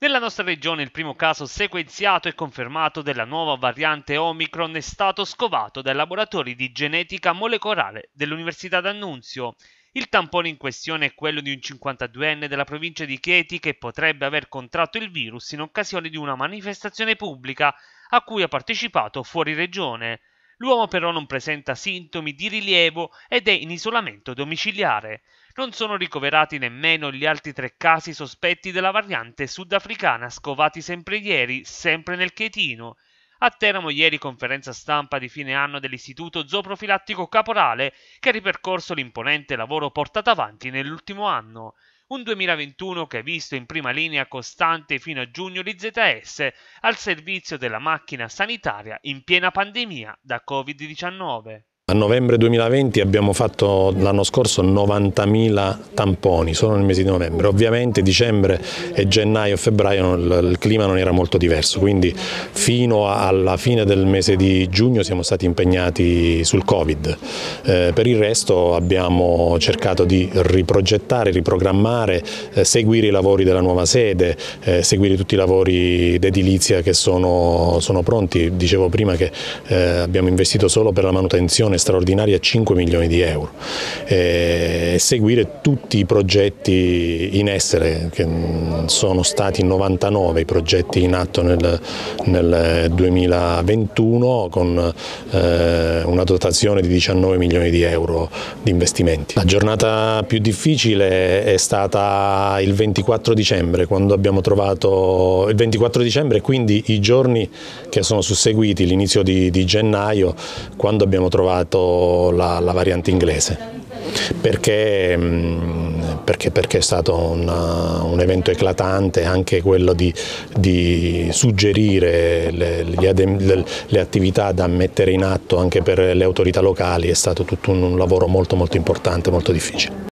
Nella nostra regione il primo caso sequenziato e confermato della nuova variante Omicron è stato scovato dai laboratori di genetica molecolare dell'Università d'Annunzio. Il tampone in questione è quello di un 52enne della provincia di Chieti che potrebbe aver contratto il virus in occasione di una manifestazione pubblica a cui ha partecipato fuori regione. L'uomo però non presenta sintomi di rilievo ed è in isolamento domiciliare. Non sono ricoverati nemmeno gli altri tre casi sospetti della variante sudafricana scovati sempre ieri, sempre nel Chetino. A Teramo ieri conferenza stampa di fine anno dell'Istituto Zooprofilattico Caporale che ha ripercorso l'imponente lavoro portato avanti nell'ultimo anno. Un 2021 che ha visto in prima linea costante fino a giugno di ZS al servizio della macchina sanitaria in piena pandemia da Covid-19. A novembre 2020 abbiamo fatto l'anno scorso 90.000 tamponi, solo nel mese di novembre. Ovviamente dicembre e gennaio e febbraio il, clima non era molto diverso, quindi fino alla fine del mese di giugno siamo stati impegnati sul Covid. Eh, per il resto abbiamo cercato di riprogettare, riprogrammare, eh, seguire i lavori della nuova sede, eh, seguire tutti i lavori d'edilizia che sono, sono, pronti. Dicevo prima che eh, abbiamo investito solo per la manutenzione straordinaria 5 milioni di euro e seguire tutti i progetti in essere, che sono stati 99 i progetti in atto nel, nel 2021 con eh, una dotazione di 19 milioni di euro di investimenti. La giornata più difficile è stata il 24 dicembre quando abbiamo trovato il 24 dicembre quindi i giorni che sono susseguiti l'inizio di, di gennaio quando abbiamo trovato scelto la, la variante inglese. Perché, mm, perché, perché, è stato una, uh, un evento eclatante anche quello di, di suggerire le, le, le, attività da mettere in atto anche per le autorità locali, è stato tutto un, un lavoro molto molto importante, molto difficile.